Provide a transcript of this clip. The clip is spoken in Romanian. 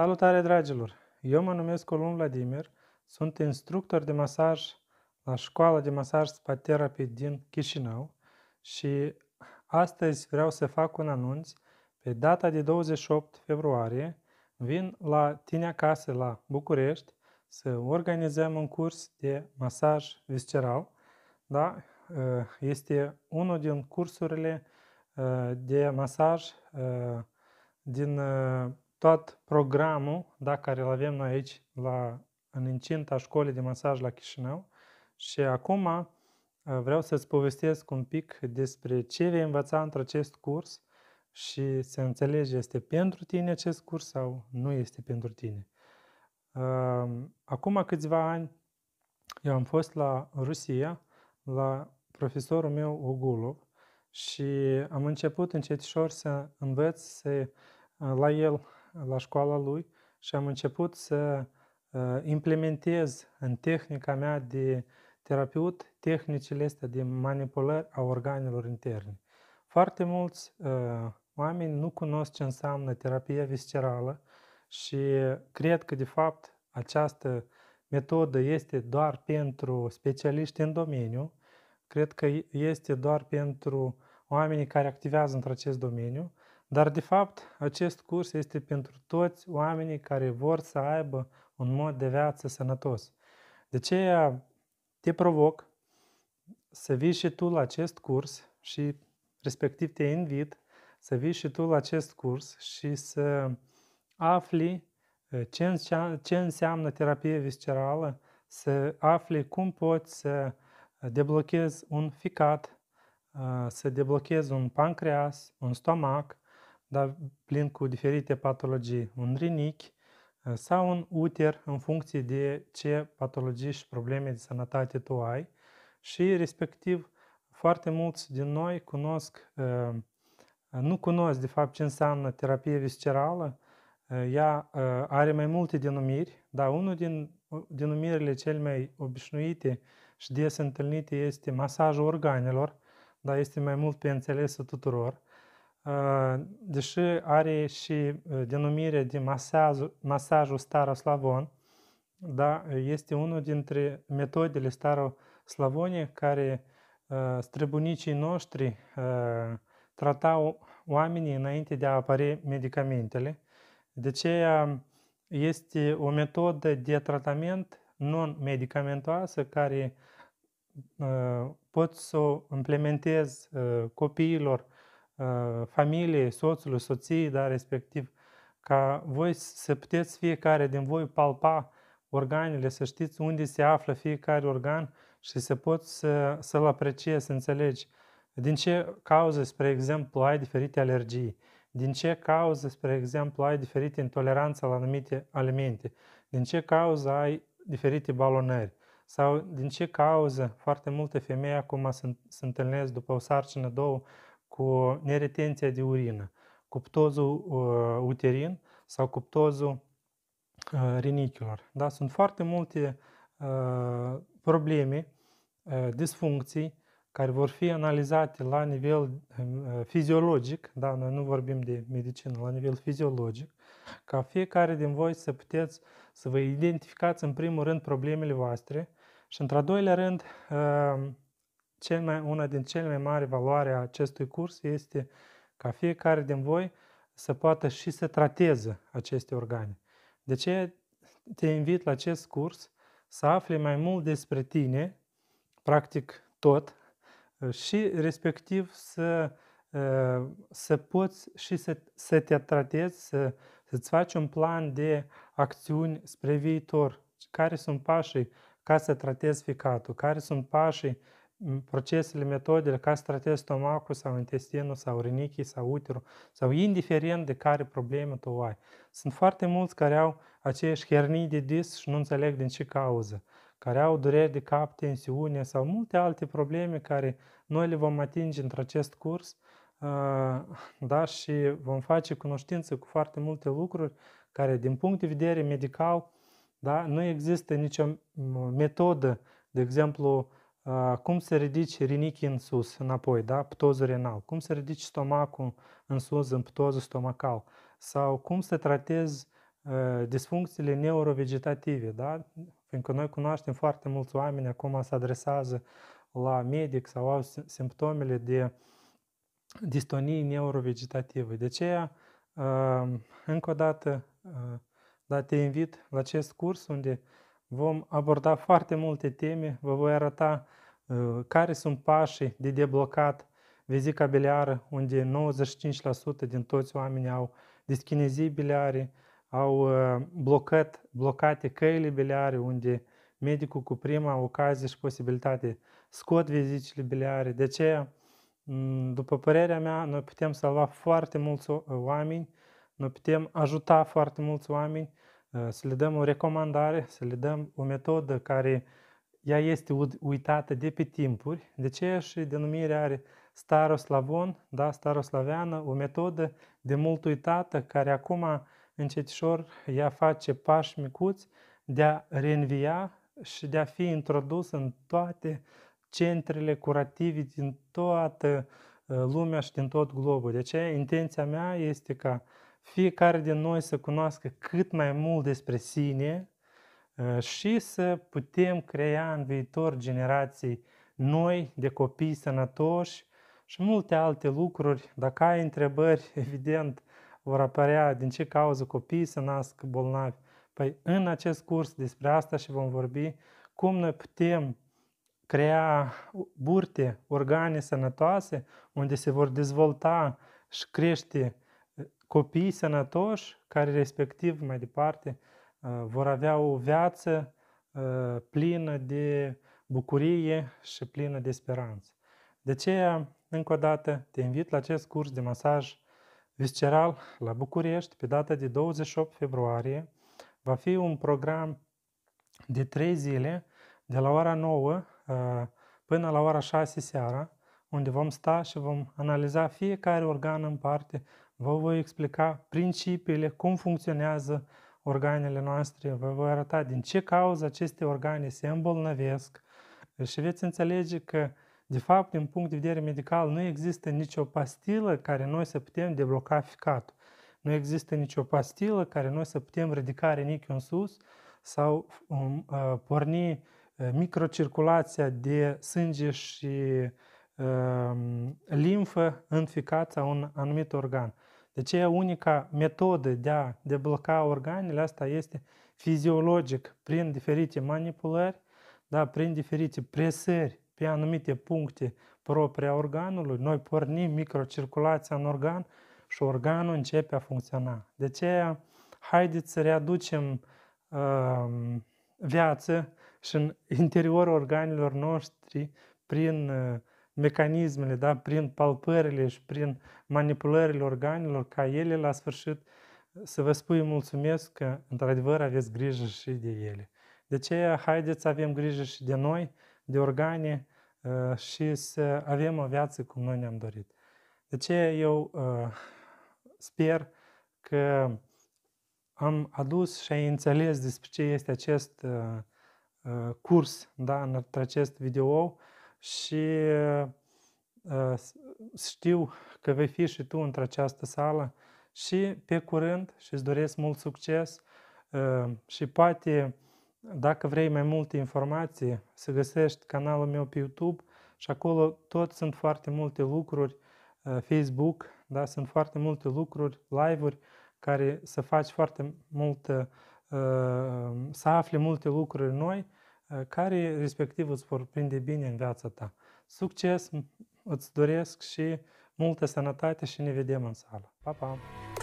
Salutare, dragilor! Eu mă numesc Colum Vladimir, sunt instructor de masaj la școala de masaj terapie din Chișinău și astăzi vreau să fac un anunț. Pe data de 28 februarie vin la tine acasă la București să organizăm un curs de masaj visceral. Da? Eh, este unul din cursurile eh, de masaj eh, din tot programul da, care îl avem noi aici la, în incinta școlii de masaj la Chișinău și acum uh, vreau să-ți povestesc un pic despre ce vei învăța într-acest curs și să înțelegi este pentru tine acest curs sau nu este pentru tine. Uh, acum câțiva ani eu am fost la Rusia, la profesorul meu Ogulov și am început încetșor să învăț să, uh, la el la școala lui și am început să ă, implementez în tehnica mea de terapeut tehnicile astea de manipulări a organelor interne. Foarte mulți ă, oameni nu cunosc ce înseamnă terapia viscerală și cred că, de fapt, această metodă este doar pentru specialiști în domeniu, cred că este doar pentru oamenii care activează într acest domeniu, dar, de fapt, acest curs este pentru toți oamenii care vor să aibă un mod de viață sănătos. De aceea te provoc să vii și tu la acest curs și respectiv te invit să vii și tu la acest curs și să afli uh, ce înseamnă terapie viscerală, să afli cum poți să uh, deblochezi un ficat, uh, să deblochezi un pancreas, un stomac, dar plin cu diferite patologii, un rinichi eh, sau un uter în funcție de ce patologii și probleme de sănătate tu ai și respectiv foarte mulți din noi cunosc, eh, nu cunosc de fapt ce înseamnă terapie viscerală, eh, ea are mai multe denumiri, dar unul din uh, denumirile cel mai obișnuite și des întâlnite este masajul organelor, dar este mai mult pe înțelesul tuturor deși are și denumirea de masaj, masajul staroslavon, da, este unul dintre metodele staroslavone care străbunicii noștri tratau oamenii înainte de a apare medicamentele. De aceea este o metodă de tratament non-medicamentoasă care pot să o implementez copiilor Ă, familiei, soțului, soției, da, respectiv, ca voi să puteți fiecare din voi palpa organele, să știți unde se află fiecare organ și să poți să, să-l apreciezi, să înțelegi din ce cauze, spre exemplu, ai diferite alergii, din ce cauze, spre exemplu, ai diferite intoleranțe la anumite alimente, din ce cauză ai diferite balonări sau din ce cauză foarte multe femei acum se, se întâlnesc după o sarcină, două, cu neretenția de urină, cu ptozul uh, uterin sau cu ptozul uh, rinichilor. Da? Sunt foarte multe uh, probleme, uh, disfuncții care vor fi analizate la nivel uh, fiziologic, da? noi nu vorbim de medicină, la nivel fiziologic, ca fiecare din voi să puteți să vă identificați în primul rând problemele voastre și într-a doilea rând uh, cel mai, una din cele mai mari valoare a acestui curs este ca fiecare din voi să poată și să trateze aceste organe. De ce te invit la acest curs să afli mai mult despre tine, practic tot, și respectiv să, ă, să poți și să, să te tratezi, să, să-ți faci un plan de acțiuni spre viitor. Care sunt pașii ca să tratezi ficatul? Care sunt pașii procesele, metodele, ca să tratezi stomacul sau intestinul sau rinichii sau uterul sau indiferent de care probleme tu ai. Sunt foarte mulți care au aceeași hernii de dis și nu înțeleg din ce cauză, care au dureri de cap, tensiune sau multe alte probleme care noi le vom atinge într-acest curs da, și vom face cunoștință cu foarte multe lucruri care din punct de vedere medical da, nu există nicio metodă, de exemplu, Ah, cum să ridici rinichii în sus, înapoi, da? ptozul renal, cum să ridici stomacul în sus, în ptozul stomacal, sau cum să tratezi uh, disfuncțiile neurovegetative, da? fiindcă noi cunoaștem foarte mulți oameni acum se adresează la medic sau au simptomele de distonii neurovegetative. De aceea, uh, încă o dată, uh, da, te invit la acest curs unde Vom aborda foarte multe teme, vă voi arăta ă, care sunt pașii de deblocat vezica biliară, unde 95% din toți oamenii au dischinezii biliare, au ă, blocat, blocate căile biliare, unde medicul cu prima ocazie și posibilitate scot vizicile biliare. De aceea, după părerea mea, noi putem salva foarte mulți oameni, noi putem ajuta foarte mulți oameni Ă, să le dăm o recomandare, să le dăm o metodă care ea este uitată de pe timpuri, de ce și denumirea are staroslavon, da, staroslaveană, o metodă de mult uitată care acum încetșor ea face pași micuți de a reînvia și de a fi introdus în toate centrele curative din toată ă, lumea și din tot globul. De aceea, intenția mea este ca uh, fiecare din noi să cunoască cât mai mult despre sine uh, și să putem crea în viitor generații noi de copii sănătoși și multe alte lucruri. Dacă ai întrebări, evident, vor apărea din ce cauză copiii se nasc bolnavi. Păi în acest curs despre asta și vom vorbi cum noi putem crea burte, organe sănătoase, unde se vor dezvolta și crește copii sănătoși care respectiv mai departe uh, vor avea o viață uh, plină de bucurie și plină de speranță. De aceea, încă o dată, te invit la acest curs de masaj visceral la București pe data de 28 februarie. Va fi un program de 3 zile, de la ora 9 uh, până la ora 6 seara, unde vom sta și vom analiza fiecare organ în parte vă voi explica principiile, cum funcționează organele noastre, vă voi arăta din ce cauză aceste organe se îmbolnăvesc și veți înțelege că, de fapt, din punct de vedere medical, nu există nicio pastilă care noi să putem debloca ficatul. Nu există nicio pastilă care noi să putem ridica renichiul în sus sau um, uh, porni uh, microcirculația de sânge și uh, limfă în ficat sau un anumit organ. De aceea unica metodă de a debloca organele asta este fiziologic, prin diferite manipulări, da, prin diferite presări pe anumite puncte proprii a organului, noi pornim microcirculația în organ și organul începe a funcționa. De aceea, haideți să readucem uh, viață și în interiorul organelor noștri prin uh, mecanismele, da? prin palpările și prin manipulările organelor, ca ele la sfârșit să vă spui mulțumesc că într-adevăr aveți grijă și de ele. De aceea, haideți să avem grijă și de noi, de organe ă, și să avem o viață cum noi ne-am dorit. De aceea eu ă, sper că am adus și ai înțeles despre ce este acest ă, curs, da, în acest video și uh, uh, știu că vei fi și tu într-această sală și pe curând și îți doresc mult succes uh, și poate dacă vrei mai multe informații, să găsești canalul meu pe YouTube și acolo tot sunt foarte multe lucruri, Facebook, da, sunt foarte multe lucruri, live-uri, care să faci foarte mult, să afli multe lucruri noi Ă, care respectiv îți vor prinde bine în viața ta. Succes îți doresc și multă sănătate și ne vedem în sală. Pa, pa!